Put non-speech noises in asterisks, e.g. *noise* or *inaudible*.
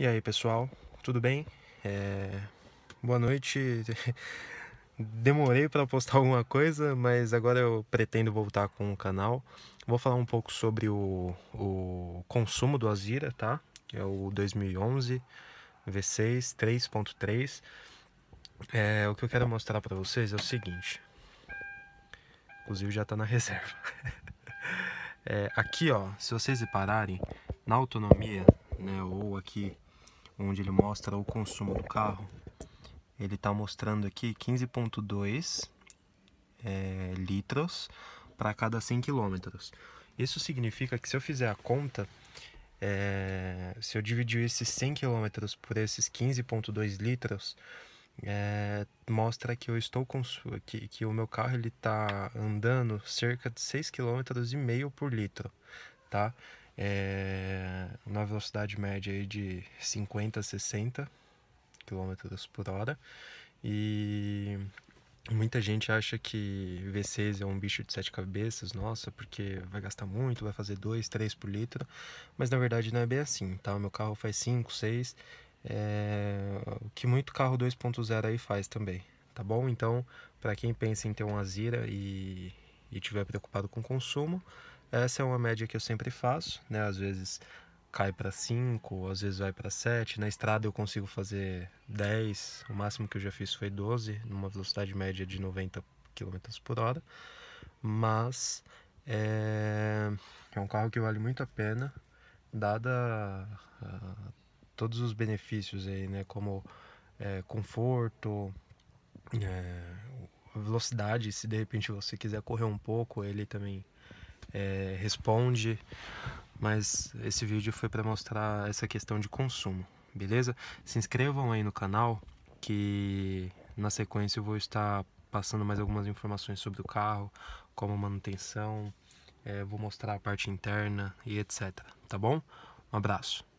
E aí pessoal, tudo bem? É... Boa noite. *laughs* Demorei para postar alguma coisa, mas agora eu pretendo voltar com o canal. Vou falar um pouco sobre o, o consumo do Azira, tá? Que é o 2011 V6 3.3. É, o que eu quero mostrar para vocês é o seguinte. Inclusive já está na *laughs* reserva. É, aqui, ó, se vocês repararem, na autonomia, né, ou aqui onde ele mostra o consumo do carro, ele está mostrando aqui 15,2 é, litros para cada 100 quilômetros. Isso significa que se eu fizer a conta, é, se eu dividir esses 100 quilômetros por esses 15,2 litros, é, mostra que eu estou que, que o meu carro ele está andando cerca de 6 km e meio por litro, tá? É, numa velocidade média aí de 50, 60 km por hora. E muita gente acha que V6 é um bicho de sete cabeças, nossa, porque vai gastar muito, vai fazer 2, 3 por litro, mas na verdade não é bem assim, tá? meu carro faz 5, 6, é... o que muito carro 2.0 aí faz também, tá bom? Então, para quem pensa em ter um Azira e estiver preocupado com consumo, essa é uma média que eu sempre faço, né? Às vezes cai para 5, às vezes vai para 7. Na estrada eu consigo fazer 10, o máximo que eu já fiz foi 12, numa velocidade média de 90 km por hora. Mas é, é um carro que vale muito a pena, dada uh, todos os benefícios aí, né? Como é, conforto, é, velocidade, se de repente você quiser correr um pouco, ele também responde mas esse vídeo foi para mostrar essa questão de consumo, beleza? Se inscrevam aí no canal que na sequência eu vou estar passando mais algumas informações sobre o carro, como manutenção, é, vou mostrar a parte interna e etc, tá bom? Um abraço!